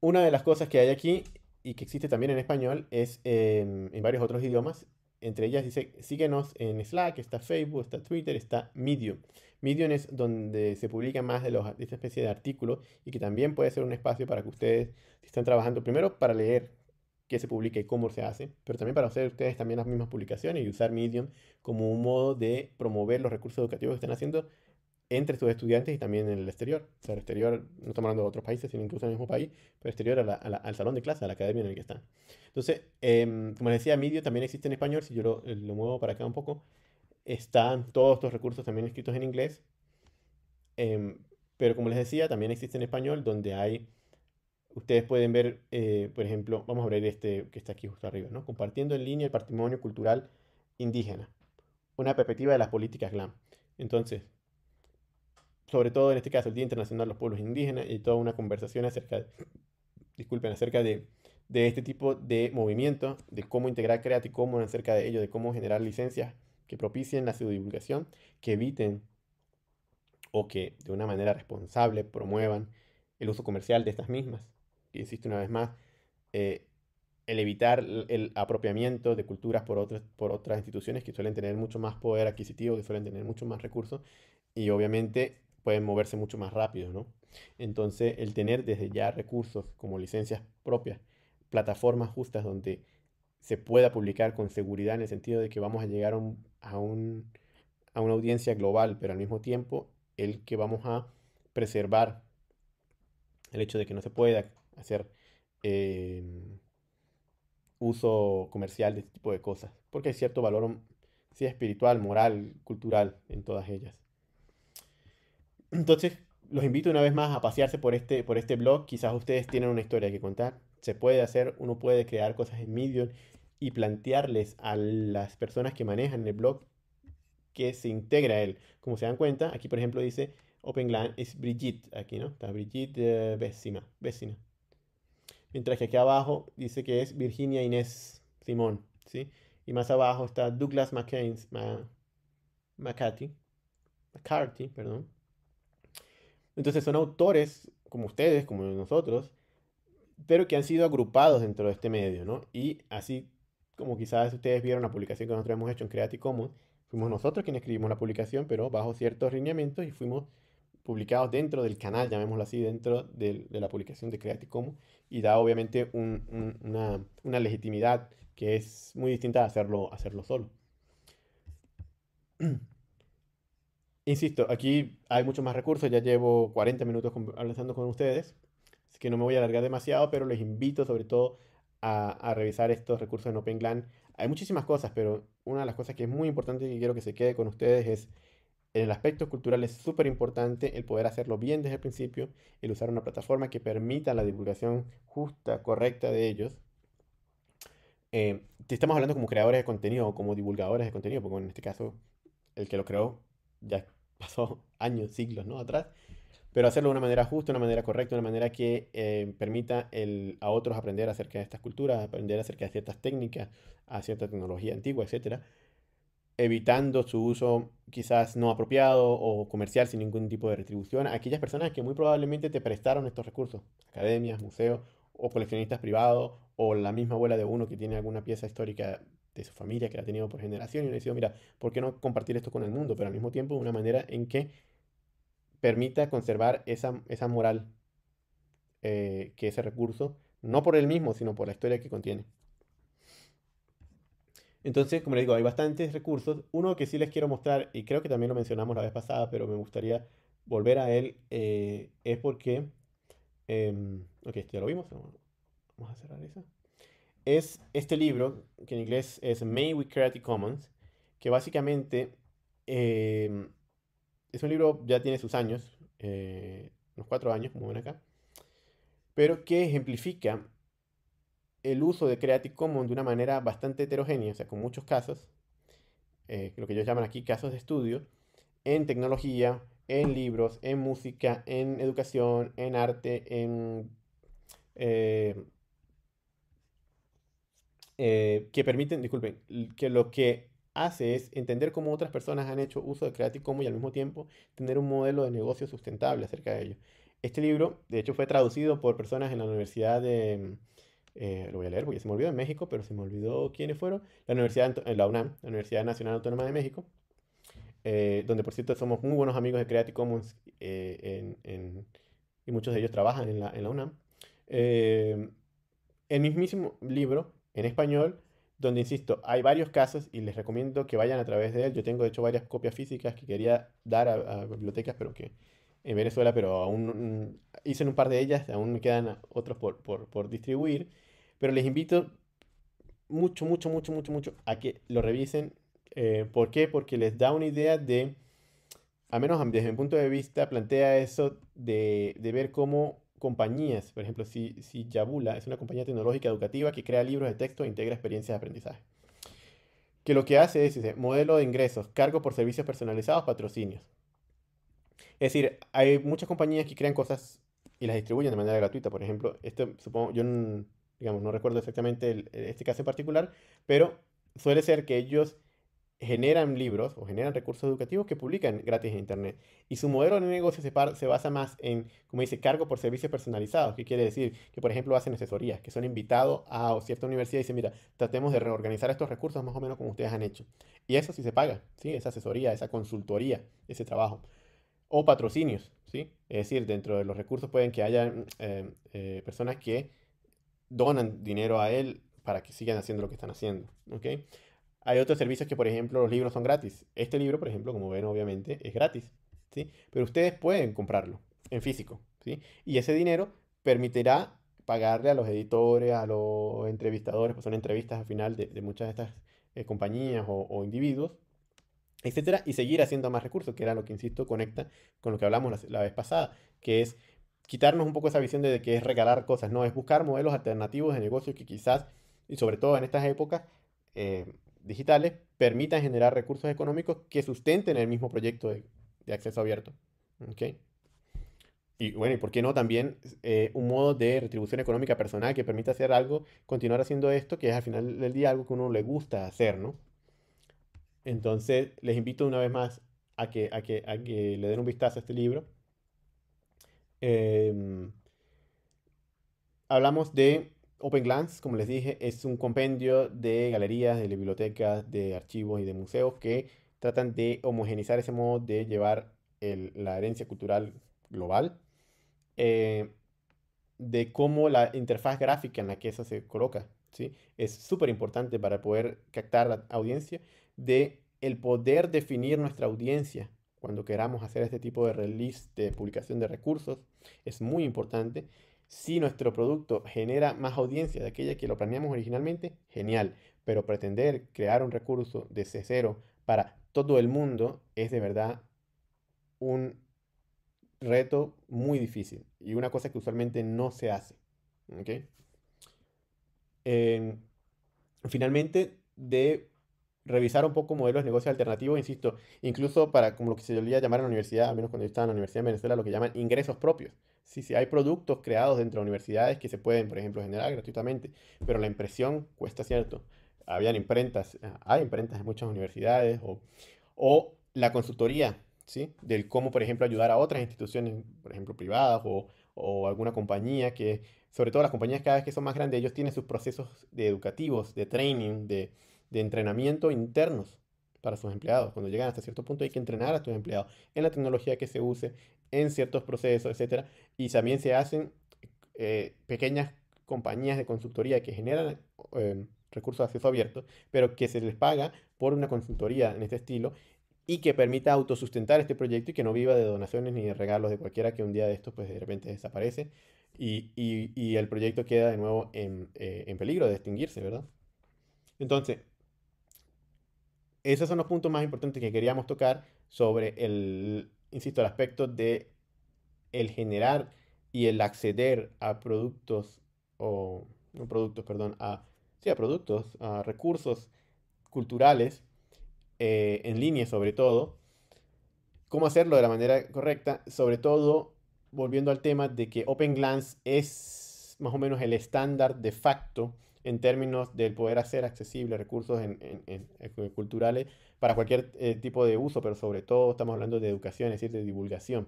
Una de las cosas que hay aquí y que existe también en español es em, en varios otros idiomas entre ellas dice, síguenos en Slack, está Facebook, está Twitter, está Medium. Medium es donde se publica más de, los, esta especie de artículos y que también puede ser un espacio para que ustedes, estén están trabajando, primero para leer qué se publica y cómo se hace, pero también para hacer ustedes también las mismas publicaciones y usar Medium como un modo de promover los recursos educativos que están haciendo entre sus estudiantes y también en el exterior. O sea, el exterior, no estamos hablando de otros países, sino incluso en el mismo país, pero exterior al salón de clase, a la academia en el que están. Entonces, em, como les decía, Medio también existe en español, si yo lo, muevo para acá un poco, están todos estos recursos también escritos en inglés, em, pero como les decía, también existe en español donde hay, ustedes pueden ver, eh, por ejemplo, vamos a abrir este que está aquí justo arriba, ¿no? Compartiendo en línea el patrimonio cultural indígena, una perspectiva de las políticas GLAM. Entonces, sobre todo en este caso el Día Internacional de los Pueblos Indígenas y toda una conversación acerca, de, disculpen, acerca de, este tipo de movimiento, de cómo integrar Creative Commons acerca de ello, de cómo generar licencias que propicien la divulgación, que eviten o que de una manera responsable promuevan el uso comercial de estas mismas. Y insisto una vez más, eh, el evitar el apropiamiento de culturas por por otras instituciones que suelen tener mucho más poder adquisitivo, que suelen tener mucho más recursos, y obviamente pueden moverse mucho más rápido, ¿no? Entonces, el tener desde ya recursos como licencias propias, plataformas justas donde se pueda publicar con seguridad en el sentido de que vamos a llegar a, una audiencia global, pero al mismo tiempo el que vamos a preservar el hecho de que no se pueda hacer em, uso comercial de este tipo de cosas, porque hay cierto valor, sí, espiritual, moral, cultural en todas ellas. Entonces, los invito una vez más a pasearse por este, por este blog. Quizás ustedes tienen una historia que contar. Se puede hacer, uno puede crear cosas en Medium y plantearles a las personas que manejan el blog que se integra él. Como se dan cuenta, aquí por ejemplo dice OpenGLAN es Brigitte, aquí, ¿no? Está Brigitte Vecina, eh, Vecina. Mientras que aquí abajo dice que es Virginia Inés Simón, ¿sí? Y más abajo está Douglas McCain, McCarthy, McCarthy, perdón. Entonces son autores como ustedes, como nosotros, pero que han sido agrupados dentro de este medio, ¿no? Y así como quizás ustedes vieron la publicación que nosotros hemos hecho en Creative Commons, fuimos nosotros quienes escribimos la publicación, pero bajo ciertos lineamientos y fuimos publicados dentro del canal, llamémoslo así, dentro de, la publicación de Creative Commons y da obviamente una, una, legitimidad que es muy distinta a hacerlo, hacerlo solo. Insisto, aquí hay muchos más recursos, ya llevo 40 minutos hablando con ustedes, así que no me voy a alargar demasiado, pero les invito sobre todo a, revisar estos recursos en OpenGLAN. Hay muchísimas cosas, pero una de las cosas que es muy importante y que quiero que se quede con ustedes es en el aspecto cultural es súper importante el poder hacerlo bien desde el principio, el usar una plataforma que permita la divulgación justa, correcta de ellos. Eh, estamos hablando como creadores de contenido o como divulgadores de contenido, porque en este caso el que lo creó ya pasó años, siglos, ¿no? Atrás, pero hacerlo de una manera justa, de una manera correcta, de una manera que eh, permita a otros aprender acerca de estas culturas, aprender acerca de ciertas técnicas, a cierta tecnología antigua, etc. Evitando su uso quizás no apropiado o comercial sin ningún tipo de retribución a aquellas personas que muy probablemente te prestaron estos recursos, academias, museos o coleccionistas privados o la misma abuela de uno que tiene alguna pieza histórica de su familia que la ha tenido por generación y le ha dicho, oh, mira, ¿por qué no compartir esto con el mundo? Pero al mismo tiempo de una manera en que permita conservar esa, esa moral eh, que ese recurso, no por él mismo, sino por la historia que contiene. Entonces, como les digo, hay bastantes recursos. Uno que sí les quiero mostrar, y creo que también lo mencionamos la vez pasada, pero me gustaría volver a él, eh, es porque... Em, ok, esto ya lo vimos. Vamos a cerrar eso es este libro, que en inglés es May with Creative Commons, que básicamente em, es un libro, ya tiene sus años, eh, unos cuatro años, como ven acá, pero que ejemplifica el uso de Creative Commons de una manera bastante heterogénea, o sea, con muchos casos, eh, lo que ellos llaman aquí casos de estudio, en tecnología, en libros, en música, en educación, en arte, en eh, eh, que permiten, disculpen, que lo que hace es entender cómo otras personas han hecho uso de Creative Commons y al mismo tiempo tener un modelo de negocio sustentable acerca de ello. Este libro, de hecho, fue traducido por personas en la Universidad de, eh, lo voy a leer porque se me olvidó en México, pero se me olvidó quiénes fueron, la Universidad, eh, la UNAM, la Universidad Nacional Autónoma de México, donde por cierto somos muy buenos amigos de Creative Commons y muchos de ellos trabajan en la, en la UNAM. el mismísimo libro en español, donde, insisto, hay varios casos y les recomiendo que vayan a través de él. Yo tengo, de hecho, varias copias físicas que quería dar a, bibliotecas, pero que en Venezuela, pero aún mm, hice un par de ellas, aún me quedan otros por, distribuir. Pero les invito mucho, mucho, mucho, mucho, mucho a que lo revisen. Eh, ¿Por qué? Porque les da una idea de, al menos desde mi punto de vista, plantea eso de, de ver cómo compañías. Por ejemplo, si, Yabula es una compañía tecnológica educativa que crea libros de texto e integra experiencias de aprendizaje. Que lo que hace es, modelo de ingresos, cargo por servicios personalizados, patrocinios. Es decir, hay muchas compañías que crean cosas y las distribuyen de manera gratuita. Por ejemplo, este, supongo, yo digamos, no recuerdo exactamente este caso en particular, pero suele ser que ellos generan libros o generan recursos educativos que publican gratis en Internet. Y su modelo de negocio se, basa más en, como dice, cargo por servicios personalizados, que quiere decir que, por ejemplo, hacen asesorías, que son invitados a cierta universidad y dicen, mira, tratemos de reorganizar estos recursos más o menos como ustedes han hecho. Y eso sí se paga, ¿sí? Esa asesoría, esa consultoría, ese trabajo. O patrocinios, ¿sí? Es decir, dentro de los recursos pueden que haya eh, eh, personas que donan dinero a él para que sigan haciendo lo que están haciendo, ¿ok? Hay otros servicios que, por ejemplo, los libros son gratis. Este libro, por ejemplo, como ven, obviamente, es gratis. ¿sí? Pero ustedes pueden comprarlo en físico. ¿sí? Y ese dinero permitirá pagarle a los editores, a los entrevistadores, pues son entrevistas al final de, muchas de estas eh, compañías o, individuos, etcétera, y seguir haciendo más recursos, que era lo que, insisto, conecta con lo que hablamos la, vez pasada, que es quitarnos un poco esa visión de que es regalar cosas, no, es buscar modelos alternativos de negocios que quizás, y sobre todo en estas épocas, eh, digitales permitan generar recursos económicos que sustenten el mismo proyecto de, acceso abierto. Y bueno, ¿y por qué no también eh, un modo de retribución económica personal que permita hacer algo, continuar haciendo esto, que es al final del día algo que uno le gusta hacer, ¿no? Entonces, les invito una vez más a que, le den un vistazo a este libro. Em, hablamos de Open Glance, como les dije, es un compendio de galerías, de bibliotecas, de archivos y de museos que tratan de homogenizar ese modo de llevar la herencia cultural global, eh, de cómo la interfaz gráfica en la que eso se coloca ¿sí? es súper importante para poder captar la audiencia, de el poder definir nuestra audiencia cuando queramos hacer este tipo de release de publicación de recursos, es muy importante si nuestro producto genera más audiencia de aquella que lo planeamos originalmente, genial. Pero pretender crear un recurso de cero para todo el mundo es de verdad un reto muy difícil y una cosa que usualmente no se hace. ¿okay? finalmente, de revisar un poco modelos de negocio alternativos, insisto, incluso para como lo que se solía llamar en la universidad, al menos cuando yo estaba en la Universidad de Venezuela, lo que llaman ingresos propios. Sí, sí, hay productos creados dentro de universidades que se pueden, por ejemplo, generar gratuitamente, pero la impresión cuesta cierto. Habían imprentas, ah, hay imprentas en muchas universidades, o, la consultoría, ¿sí? Del cómo, por ejemplo, ayudar a otras instituciones, por ejemplo, privadas o, alguna compañía que, sobre todo las compañías cada vez que son más grandes, ellos tienen sus procesos educativos, de training, de, de entrenamiento internos para sus empleados. Cuando llegan hasta cierto punto hay que entrenar a tus empleados en la tecnología que se use, en ciertos procesos, etcétera, y también se hacen eh, pequeñas compañías de consultoría que generan eh, recursos de acceso abierto, pero que se les paga por una consultoría en este estilo y que permita autosustentar este proyecto y que no viva de donaciones ni de regalos de cualquiera que un día de estos pues de repente desaparece y, el proyecto queda de nuevo en, eh, en peligro de extinguirse, ¿verdad? Entonces, esos son los puntos más importantes que queríamos tocar sobre el, insisto, el aspecto de el generar y el acceder a productos o no productos, perdón, a, sí, a productos, a recursos culturales eh, en línea sobre todo, cómo hacerlo de la manera correcta, sobre todo volviendo al tema de que Open Glance es más o menos el estándar de facto en términos del poder hacer accesibles recursos en, eh, culturales para cualquier eh, tipo de uso, pero sobre todo estamos hablando de educación, es decir, de divulgación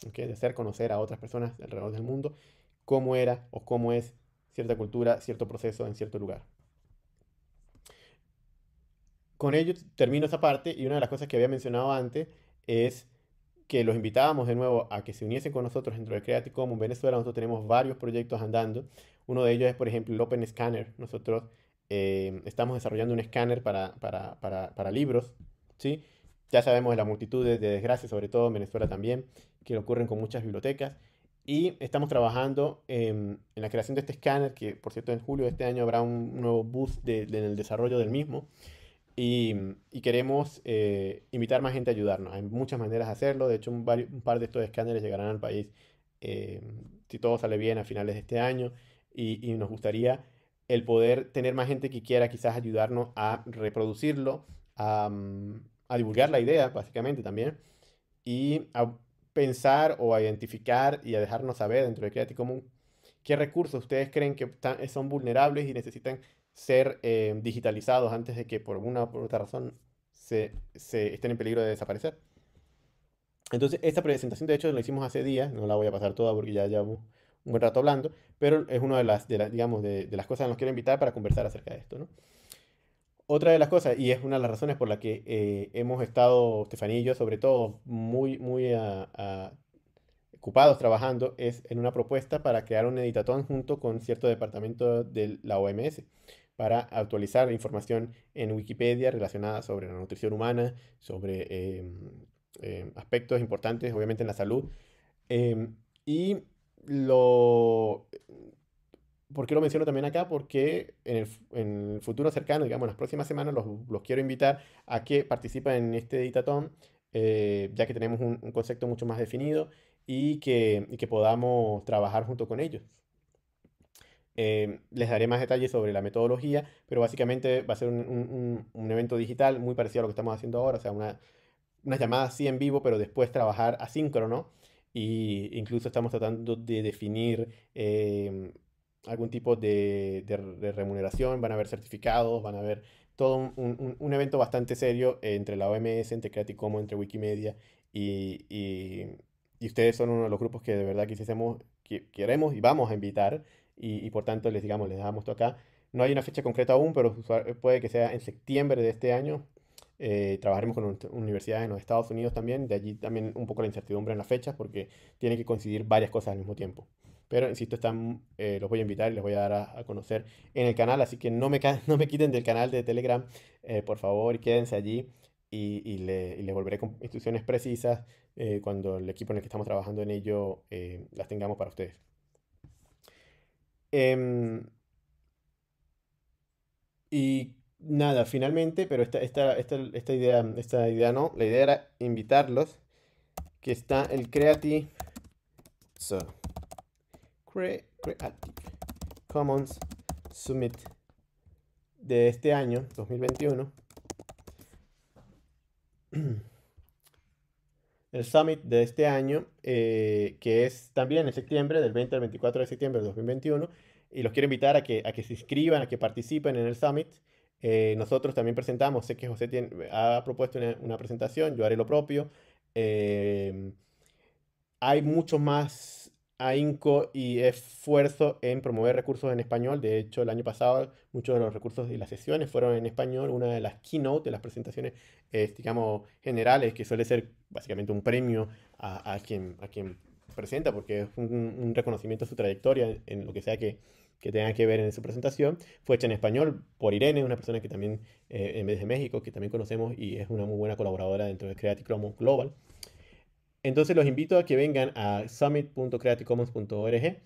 de hacer conocer a otras personas alrededor del mundo cómo era o cómo es cierta cultura, cierto proceso en cierto lugar. Con ello termino esa parte y una de las cosas que había mencionado antes es que los invitábamos de nuevo a que se uniesen con nosotros dentro de Creative Commons Venezuela. Nosotros tenemos varios proyectos andando. Uno de ellos es, por ejemplo, el Open Scanner. Nosotros eh, estamos desarrollando un escáner para, para, para, libros. ¿sí? Ya sabemos de la multitud de desgracias, sobre todo en Venezuela también, que ocurren con muchas bibliotecas. Y estamos trabajando en, la creación de este escáner, que por cierto en julio de este año habrá un nuevo boost en el desarrollo del mismo. Y, queremos eh, invitar más gente a ayudarnos. Hay muchas maneras de hacerlo. De hecho, un, par de estos escáneres llegarán al país, eh, si todo sale bien, a finales de este año. Y, nos gustaría el poder tener más gente que quiera quizás ayudarnos a reproducirlo, a, mm, a divulgar la idea, básicamente también, y a pensar o identificar y a dejarnos saber dentro de Creative Commons qué recursos ustedes creen que son vulnerables y necesitan ser eh, digitalizados antes de que por una u otra razón se, estén en peligro de desaparecer. Entonces, esta presentación, de hecho, la hicimos hace días, no la voy a pasar toda porque ya llevamos un buen rato hablando, pero es una de las, digamos, de, las cosas que nos quiero invitar para conversar acerca de esto, ¿no? Otra de las cosas, y es una de las razones por la que eh, hemos estado, Estefanía y yo, sobre todo, muy, muy ocupados trabajando, es en una propuesta para crear un editatón junto con cierto departamento de la OMS para actualizar información en Wikipedia relacionada sobre la nutrición humana, sobre em, em, aspectos importantes, obviamente, en la salud. Em, y lo ¿Por qué lo menciono también acá? Porque en el, futuro cercano, digamos, en las próximas semanas, los, quiero invitar a que participen en este editatón, eh, ya que tenemos un, concepto mucho más definido y que, podamos trabajar junto con ellos. Eh, les daré más detalles sobre la metodología, pero básicamente va a ser un, evento digital muy parecido a lo que estamos haciendo ahora, o sea, una, unas llamadas sí en vivo, pero después trabajar asíncrono. e incluso estamos tratando de definir eh, algún tipo de, remuneración, van a haber certificados, van a haber todo un, evento bastante serio entre la OMS, entre Creative Commons, entre Wikimedia y, ustedes son uno de los grupos que de verdad quisiésemos, queremos y vamos a invitar y, por tanto les digamos, les damos esto acá. No hay una fecha concreta aún, pero puede que sea en septiembre de este año. Eh, trabajaremos con universidades en los Estados Unidos también, de allí también un poco la incertidumbre en las fechas porque tienen que coincidir varias cosas al mismo tiempo. Pero insisto, están, eh, los voy a invitar y les voy a dar a, conocer en el canal. Así que no me, no me quiten del canal de Telegram, eh, por favor, quédense allí y, les volveré con instrucciones precisas eh, cuando el equipo en el que estamos trabajando en ello las tengamos para ustedes. Em, y nada, finalmente, pero esta, esta, esta, esta, idea, esta idea no, la idea era invitarlos, que está el Creative. Creative ah, Commons Summit de este año, 2021. El summit de este año, eh, que es también en septiembre, del 20 al 24 de septiembre de 2021, y los quiero invitar a que, a que se inscriban, a que participen en el summit. Eh, nosotros también presentamos, sé que José tiene, ha propuesto una, presentación, yo haré lo propio. Eh, hay muchos más ahínco y esfuerzo en promover recursos en español. De hecho, el año pasado muchos de los recursos y las sesiones fueron en español. Una de las keynote, de las presentaciones, digamos, generales, que suele ser básicamente un premio a, a, quien, a quien presenta, porque es un, reconocimiento a su trayectoria en, lo que sea que, que que ver en su presentación, fue hecha en español por Irene, una persona que también eh, en vez de México, que también conocemos y es una muy buena colaboradora dentro de Creative Commons Global. Entonces los invito a que vengan a summit.creativecommons.org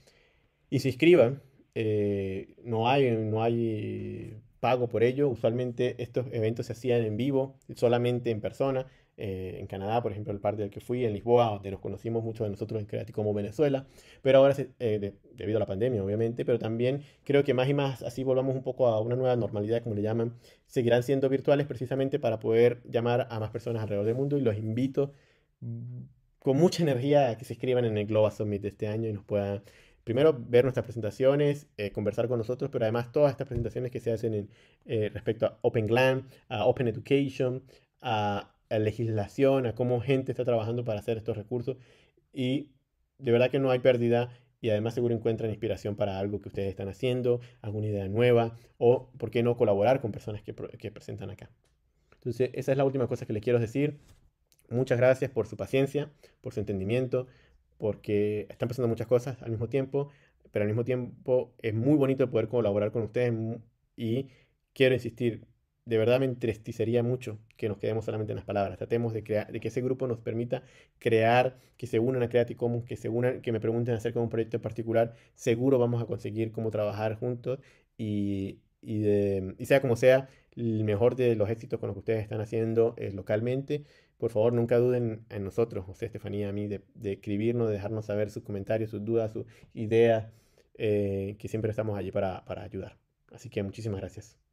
y se inscriban. Eh, no, hay, no hay pago por ello. Usualmente estos eventos se hacían en vivo, solamente en persona. Eh, en Canadá, por ejemplo, el parte del que fui, en Lisboa, donde nos conocimos muchos de nosotros en Creative Commons Venezuela, pero ahora, eh, debido a la pandemia, obviamente, pero también creo que más y más, así volvamos un poco a una nueva normalidad, como le llaman, seguirán siendo virtuales precisamente para poder llamar a más personas alrededor del mundo y los invito con mucha energía que se inscriban en el Global Summit de este año y nos puedan primero ver nuestras presentaciones, eh, conversar con nosotros, pero además todas estas presentaciones que se hacen en, eh, respecto a Open GLAM, a Open Education, a, legislación, a cómo gente está trabajando para hacer estos recursos. Y de verdad que no hay pérdida y además seguro encuentran inspiración para algo que ustedes están haciendo, alguna idea nueva o, ¿por qué no colaborar con personas que, que presentan acá? Entonces, esa es la última cosa que les quiero decir muchas gracias por su paciencia, por su entendimiento, porque están pasando muchas cosas al mismo tiempo, pero al mismo tiempo es muy bonito poder colaborar con ustedes y quiero insistir, de verdad me entristecería mucho que nos quedemos solamente en las palabras. Tratemos de, que ese grupo nos permita crear, que se unan a Creative Commons, que se que me pregunten acerca de un proyecto particular. Seguro vamos a conseguir cómo trabajar juntos y, sea como sea, el mejor de los éxitos con los que ustedes están haciendo eh, localmente por favor nunca duden en nosotros, José Estefanía, a mí, de, escribirnos, de dejarnos saber sus comentarios, sus dudas, sus ideas, eh, que siempre estamos allí para ayudar. Así que muchísimas gracias.